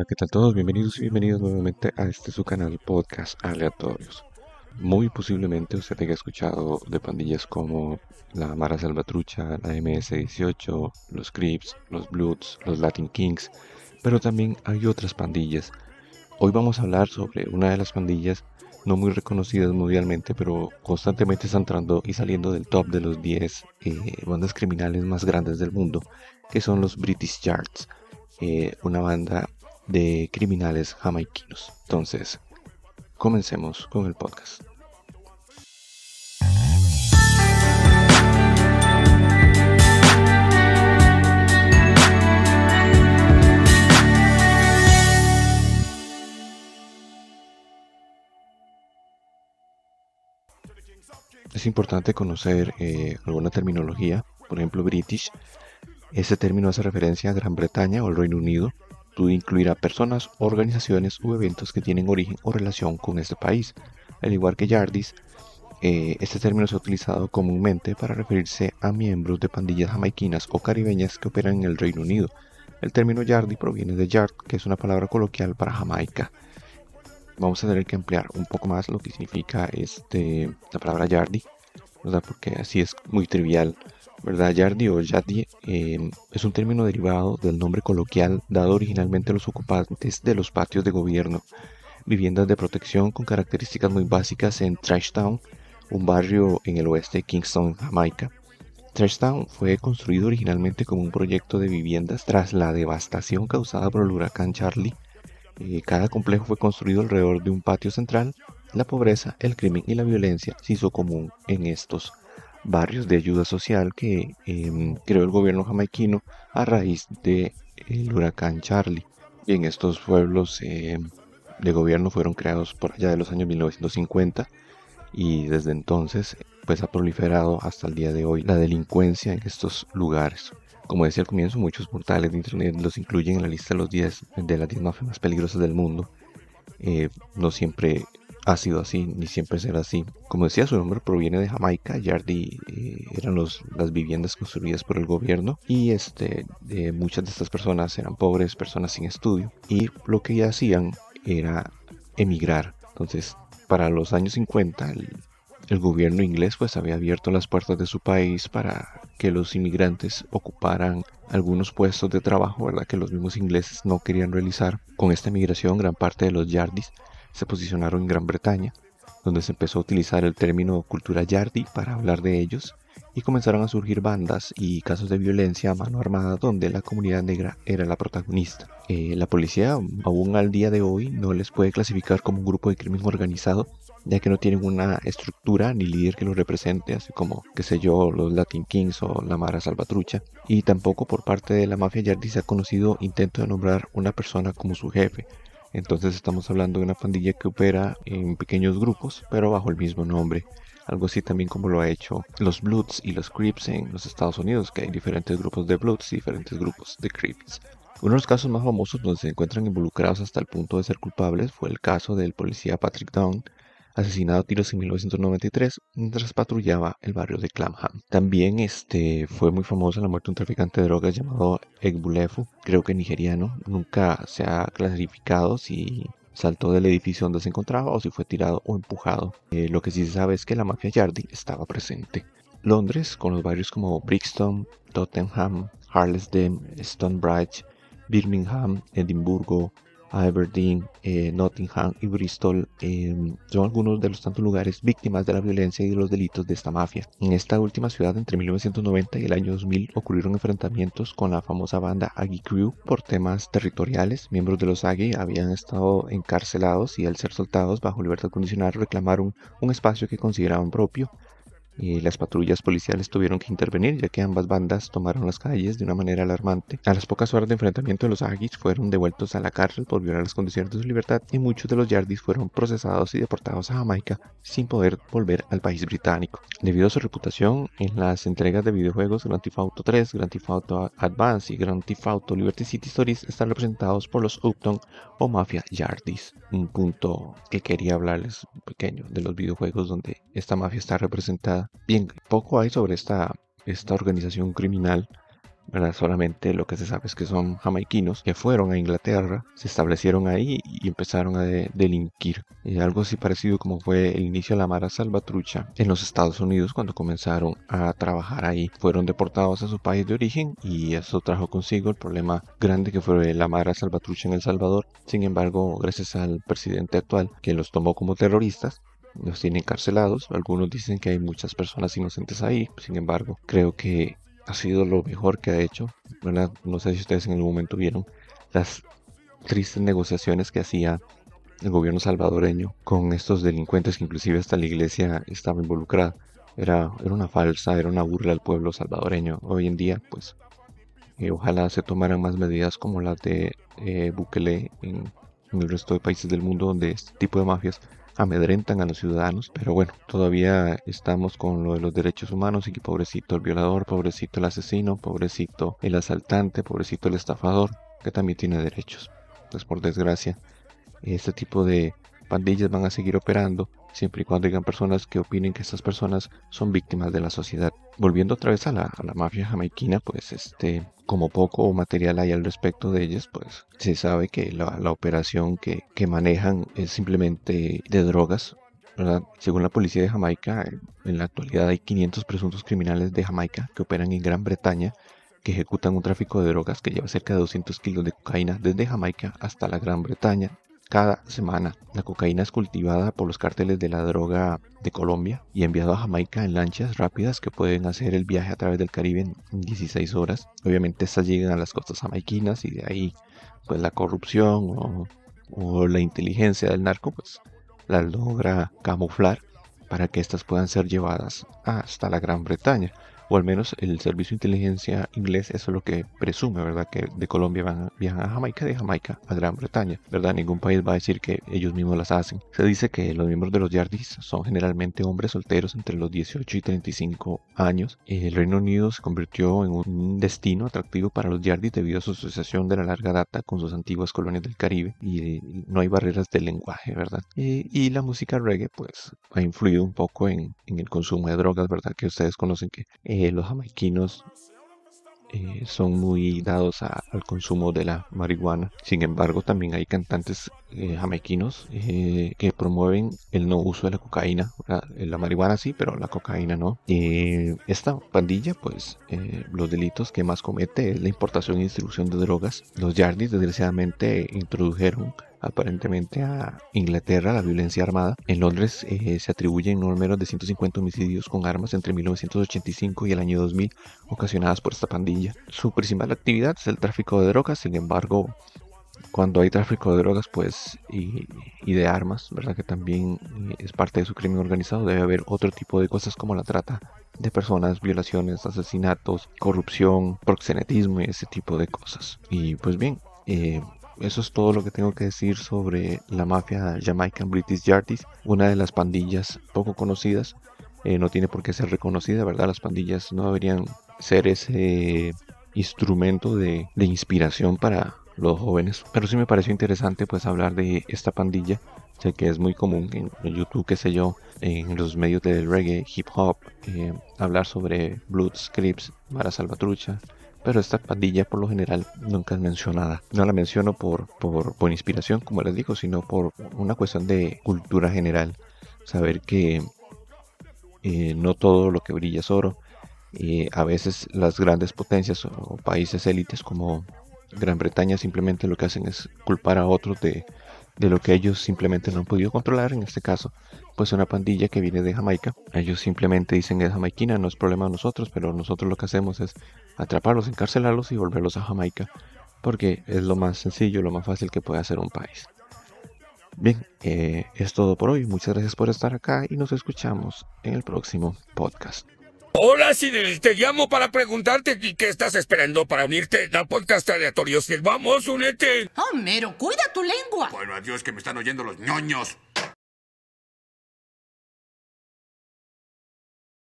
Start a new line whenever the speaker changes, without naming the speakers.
Hola, ¿qué tal todos? Bienvenidos y bienvenidos nuevamente a este su canal Podcast Aleatorios. Muy posiblemente usted haya escuchado de pandillas como la Mara Salvatrucha, la MS-18, los Crips, los Bloods, los Latin Kings, pero también hay otras pandillas. Hoy vamos a hablar sobre una de las pandillas no muy reconocidas mundialmente, pero constantemente está entrando y saliendo del top de los 10 eh, bandas criminales más grandes del mundo, que son los British Yards, eh, una banda de criminales jamaiquinos. Entonces, comencemos con el podcast. Es importante conocer eh, alguna terminología, por ejemplo, British. ese término hace referencia a Gran Bretaña o el Reino Unido, incluir incluirá personas, organizaciones u eventos que tienen origen o relación con este país. Al igual que Yardis, eh, este término se ha utilizado comúnmente para referirse a miembros de pandillas jamaiquinas o caribeñas que operan en el Reino Unido. El término Yardi proviene de Yard, que es una palabra coloquial para Jamaica. Vamos a tener que ampliar un poco más lo que significa este, la palabra Yardi, porque así es muy trivial ¿verdad? Yardi o yardie em, es un término derivado del nombre coloquial dado originalmente a los ocupantes de los patios de gobierno, viviendas de protección con características muy básicas en Trash Town, un barrio en el oeste de Kingston, Jamaica. Trash Town fue construido originalmente como un proyecto de viviendas tras la devastación causada por el huracán Charlie. Eh, cada complejo fue construido alrededor de un patio central. La pobreza, el crimen y la violencia se hizo común en estos barrios de ayuda social que em, creó el gobierno jamaiquino a raíz del huracán Charlie. Bien, estos pueblos em, de gobierno fueron creados por allá de los años 1950 y desde entonces pues ha proliferado hasta el día de hoy la delincuencia en estos lugares. Como decía al comienzo, muchos portales de internet los incluyen en la lista de, los 10, de las 10 más peligrosas del mundo. Eh, no siempre ha sido así, ni siempre será así. Como decía, su nombre proviene de Jamaica, Yardi eh, eran las viviendas construidas por el gobierno y este, eh, muchas de estas personas eran pobres, personas sin estudio y lo que hacían era emigrar. Entonces, para los años 50, el, gobierno inglés pues había abierto las puertas de su país para que los inmigrantes ocuparan algunos puestos de trabajo, ¿verdad? Que los mismos ingleses no querían realizar. Con esta migración, gran parte de los yardis se posicionaron en Gran Bretaña, donde se empezó a utilizar el término cultura yardi para hablar de ellos y comenzaron a surgir bandas y casos de violencia a mano armada donde la comunidad negra era la protagonista. Eh, la policía aún al día de hoy no les puede clasificar como un grupo de crimen organizado ya que no tienen una estructura ni líder que los represente, así como, qué sé yo, los Latin Kings o la Mara Salvatrucha, y tampoco por parte de la mafia yardi se ha conocido intento de nombrar una persona como su jefe, entonces estamos hablando de una pandilla que opera en pequeños grupos, pero bajo el mismo nombre. Algo así también como lo ha hecho los Bloods y los Crips en los Estados Unidos, que hay diferentes grupos de Bloods y diferentes grupos de Crips. Uno de los casos más famosos donde se encuentran involucrados hasta el punto de ser culpables fue el caso del policía Patrick Down, asesinado a tiros en 1993 mientras patrullaba el barrio de Clamham. También este, fue muy famosa la muerte de un traficante de drogas llamado Egbulefu, creo que nigeriano. Nunca se ha clasificado si saltó del edificio donde se encontraba o si fue tirado o empujado. Eh, lo que sí se sabe es que la mafia Yardy estaba presente. Londres, con los barrios como Brixton, Tottenham, Harlesden, Stonebridge, Birmingham, Edimburgo, Aberdeen, eh, Nottingham y Bristol eh, son algunos de los tantos lugares víctimas de la violencia y de los delitos de esta mafia. En esta última ciudad, entre 1990 y el año 2000, ocurrieron enfrentamientos con la famosa banda Aggie Crew por temas territoriales. Miembros de los Aggie habían estado encarcelados y al ser soltados bajo libertad condicional reclamaron un espacio que consideraban propio y las patrullas policiales tuvieron que intervenir ya que ambas bandas tomaron las calles de una manera alarmante. A las pocas horas de enfrentamiento los Aggies fueron devueltos a la cárcel por violar las condiciones de su libertad y muchos de los Yardis fueron procesados y deportados a Jamaica sin poder volver al país británico. Debido a su reputación en las entregas de videojuegos Grand Theft Auto 3, Grand Theft Auto Advance y Grand Theft Auto Liberty City Stories están representados por los Upton o Mafia Yardis. Un punto que quería hablarles pequeño de los videojuegos donde esta mafia está representada Bien, poco hay sobre esta, esta organización criminal. ¿verdad? Solamente lo que se sabe es que son jamaiquinos que fueron a Inglaterra, se establecieron ahí y empezaron a delinquir. algo así parecido como fue el inicio de la Mara Salvatrucha en los Estados Unidos cuando comenzaron a trabajar ahí. Fueron deportados a su país de origen y eso trajo consigo el problema grande que fue la Mara Salvatrucha en El Salvador. Sin embargo, gracias al presidente actual que los tomó como terroristas, los tiene encarcelados. Algunos dicen que hay muchas personas inocentes ahí. Sin embargo, creo que ha sido lo mejor que ha hecho. No sé si ustedes en algún momento vieron las tristes negociaciones que hacía el gobierno salvadoreño con estos delincuentes que inclusive hasta la iglesia estaba involucrada. Era, era una falsa, era una burla al pueblo salvadoreño. Hoy en día, pues, eh, ojalá se tomaran más medidas como las de eh, Bukele en el resto de países del mundo donde este tipo de mafias amedrentan a los ciudadanos. Pero bueno, todavía estamos con lo de los derechos humanos y que pobrecito el violador, pobrecito el asesino, pobrecito el asaltante, pobrecito el estafador, que también tiene derechos. Entonces, por desgracia, este tipo de pandillas van a seguir operando siempre y cuando digan personas que opinen que estas personas son víctimas de la sociedad. Volviendo otra vez a la, mafia jamaiquina, pues este, como poco material hay al respecto de ellas, pues se sabe que la, operación que, manejan es simplemente de drogas, Según la policía de Jamaica, en la actualidad hay 500 presuntos criminales de Jamaica que operan en Gran Bretaña, que ejecutan un tráfico de drogas que lleva cerca de 200 kilos de cocaína desde Jamaica hasta la Gran Bretaña, cada semana. La cocaína es cultivada por los cárteles de la droga de Colombia y enviado a Jamaica en lanchas rápidas que pueden hacer el viaje a través del Caribe en 16 horas. Obviamente estas llegan a las costas jamaiquinas y de ahí pues la corrupción o, la inteligencia del narco pues las logra camuflar para que éstas puedan ser llevadas hasta la Gran Bretaña o al menos el servicio de inteligencia inglés, es lo que presume, ¿verdad? Que de Colombia van, viajan a Jamaica, de Jamaica a Gran Bretaña, ¿verdad? Ningún país va a decir que ellos mismos las hacen. Se dice que los miembros de los Yardies son generalmente hombres solteros entre los 18 y 35 años. El Reino Unido se convirtió en un destino atractivo para los Yardies debido a su asociación de la larga data con sus antiguas colonias del Caribe y no hay barreras de lenguaje, ¿verdad? Y, la música reggae, pues, ha influido un poco en, el consumo de drogas, ¿verdad? Que ustedes conocen que... Eh, eh, los jamaiquinos eh, son muy dados al consumo de la marihuana. Sin embargo, también hay cantantes eh, jamaiquinos eh, que promueven el no uso de la cocaína. La, marihuana sí, pero la cocaína no. esta pandilla, pues, los delitos que más comete es la importación e distribución de drogas. Los Yardis, desgraciadamente, introdujeron aparentemente a Inglaterra, la violencia armada. En Londres eh, se atribuyen no menos de 150 homicidios con armas entre 1985 y el año 2000 ocasionadas por esta pandilla. Su principal actividad es el tráfico de drogas, sin embargo, cuando hay tráfico de drogas pues y, de armas, ¿verdad? Que también eh, es parte de su crimen organizado, debe haber otro tipo de cosas como la trata de personas, violaciones, asesinatos, corrupción, proxenetismo y ese tipo de cosas. Y pues bien, eh, eso es todo lo que tengo que decir sobre la mafia Jamaican British Yardies, una de las pandillas poco conocidas. Eh, no tiene por qué ser reconocida, ¿verdad? Las pandillas no deberían ser ese instrumento de, inspiración para los jóvenes. Pero sí me pareció interesante pues hablar de esta pandilla, sé que es muy común en YouTube, qué sé yo, en los medios del reggae, hip hop, eh, hablar sobre Blood Scripts, Mara Salvatrucha, pero esta pandilla por lo general nunca es mencionada. No la menciono por, por, inspiración, como les digo, sino por una cuestión de cultura general. Saber que eh, no todo lo que brilla es oro. Eh, a veces las grandes potencias o países élites como Gran Bretaña simplemente lo que hacen es culpar a otros de, lo que ellos simplemente no han podido controlar. En este caso, pues una pandilla que viene de Jamaica. Ellos simplemente dicen es jamaiquina, no es problema de nosotros, pero nosotros lo que hacemos es atraparlos, encarcelarlos y volverlos a Jamaica, porque es lo más sencillo, lo más fácil que puede hacer un país. Bien, eh, es todo por hoy. Muchas gracias por estar acá y nos escuchamos en el próximo podcast. Hola, si te llamo para preguntarte qué estás esperando para unirte al podcast aleatorio. Si vamos, únete. Homero, ah, cuida tu lengua. Bueno, adiós, que me están oyendo los ñoños.